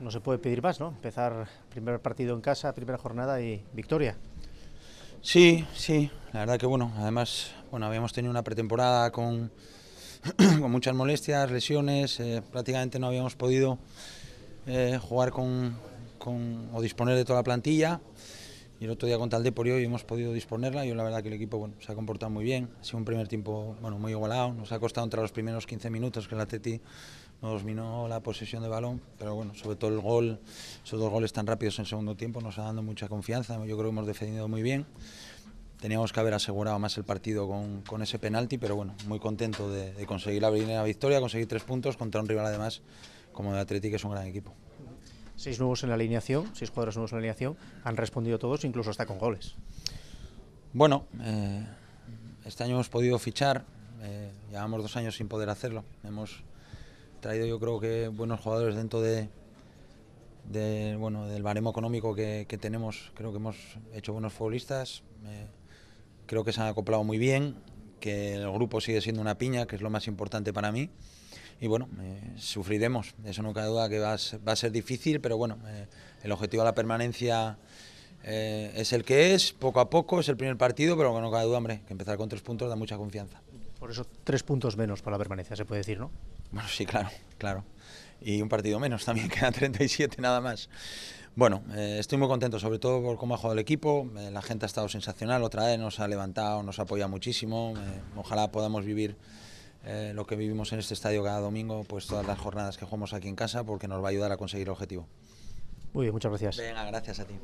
no se puede pedir más, ¿no? Empezar primer partido en casa, primera jornada y victoria. Sí, sí, la verdad que bueno, además, bueno, habíamos tenido una pretemporada con, con muchas molestias, lesiones, eh, prácticamente no habíamos podido eh, jugar con, con, o disponer de toda la plantilla y el otro día contra el Deporio hemos podido disponerla. y la verdad que el equipo se ha comportado muy bien, ha sido un primer tiempo bueno, muy igualado, nos ha costado entre los primeros 15 minutos que el Atleti nos dominó la posesión de balón, pero bueno, sobre todo el gol, esos dos goles tan rápidos en segundo tiempo nos ha dado mucha confianza, yo creo que hemos defendido muy bien. Teníamos que haber asegurado más el partido con, ese penalti, pero bueno, muy contento de, conseguir la primera victoria, conseguir tres puntos contra un rival además como el Atleti, que es un gran equipo. Seis nuevos en la alineación, seis jugadores nuevos en la alineación, han respondido todos, incluso hasta con goles. Bueno, eh, este año hemos podido fichar, eh, llevamos dos años sin poder hacerlo. Hemos traído, yo creo que, buenos jugadores dentro de, bueno, del baremo económico que, tenemos. Creo que hemos hecho buenos futbolistas, eh, creo que se han acoplado muy bien, que el grupo sigue siendo una piña, que es lo más importante para mí y bueno, eh, sufriremos. Eso no cabe duda que va a, ser, difícil, pero bueno, eh, el objetivo de la permanencia eh, es el que es, poco a poco, es el primer partido, pero no cabe duda, hombre, que empezar con tres puntos da mucha confianza. Por eso tres puntos menos para la permanencia, se puede decir, ¿no? Bueno, sí, claro, claro. Y un partido menos también, queda 37 nada más. Bueno, estoy muy contento, sobre todo por cómo ha jugado el equipo. la gente ha estado sensacional otra vez, nos ha levantado, nos ha apoyado muchísimo. ojalá podamos vivir eh, lo que vivimos en este estadio cada domingo, pues todas las jornadas que jugamos aquí en casa, porque nos va a ayudar a conseguir el objetivo. Muy bien, muchas gracias. Venga, gracias a ti.